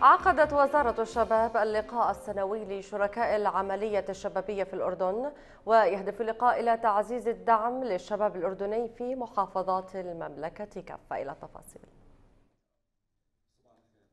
عقدت وزارة الشباب اللقاء السنوي لشركاء العملية الشبابية في الأردن ويهدف اللقاء إلى تعزيز الدعم للشباب الأردني في محافظات المملكة كافة إلى التفاصيل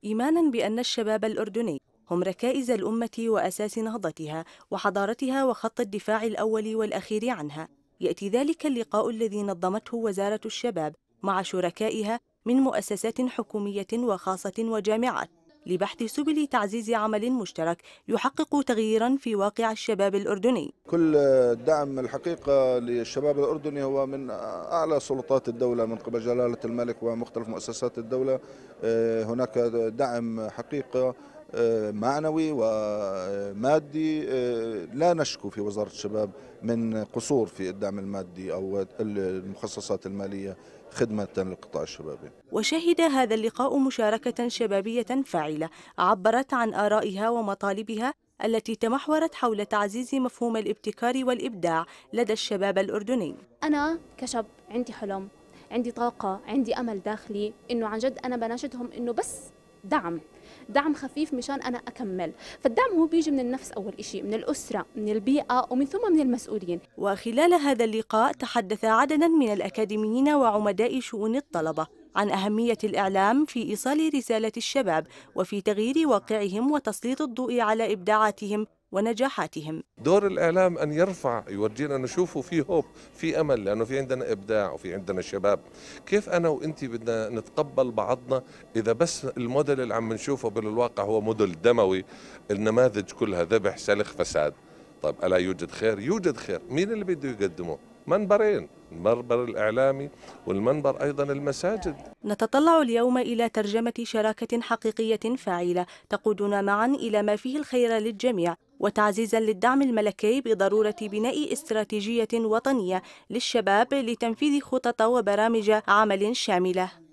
إيمانا بأن الشباب الأردني هم ركائز الأمة وأساس نهضتها وحضارتها وخط الدفاع الأول والأخير عنها يأتي ذلك اللقاء الذي نظمته وزارة الشباب مع شركائها من مؤسسات حكومية وخاصة وجامعات لبحث سبل تعزيز عمل مشترك يحقق تغييرا في واقع الشباب الأردني كل الدعم الحقيقة للشباب الأردني هو من أعلى سلطات الدولة من قبل جلالة الملك ومختلف مؤسسات الدولة آه، هناك دعم حقيقة آه، معنوي ومادي آه، لا نشكو في وزارة الشباب من قصور في الدعم المادي أو المخصصات المالية خدمة للقطاع الشبابي وشهد هذا اللقاء مشاركة شبابية فاعلة عبرت عن آرائها ومطالبها التي تمحورت حول تعزيز مفهوم الابتكار والإبداع لدى الشباب الأردني أنا كشاب عندي حلم عندي طاقة عندي أمل داخلي إنه عن جد أنا بناشدهم إنه بس دعم دعم خفيف مشان انا اكمل فالدعم هو بيجي من النفس اول شيء من الاسره من البيئه ومن ثم من المسؤولين وخلال هذا اللقاء تحدث عددا من الاكاديميين وعمداء شؤون الطلبه عن أهمية الإعلام في إيصال رسالة الشباب وفي تغيير واقعهم وتسليط الضوء على إبداعاتهم ونجاحاتهم دور الإعلام أن يرفع يورجينا نشوفه في هوب في أمل لأنه في عندنا إبداع وفي عندنا شباب كيف أنا وأنت بدنا نتقبل بعضنا إذا بس الموديل اللي عم نشوفه بالواقع هو موديل دموي النماذج كلها ذبح سلخ فساد طيب ألا يوجد خير؟ يوجد خير مين اللي بده يقدمه؟ منبرين المنبر الإعلامي والمنبر أيضا المساجد نتطلع اليوم إلى ترجمة شراكة حقيقية فاعلة تقودنا معا إلى ما فيه الخير للجميع وتعزيزا للدعم الملكي بضرورة بناء استراتيجية وطنية للشباب لتنفيذ خطط وبرامج عمل شاملة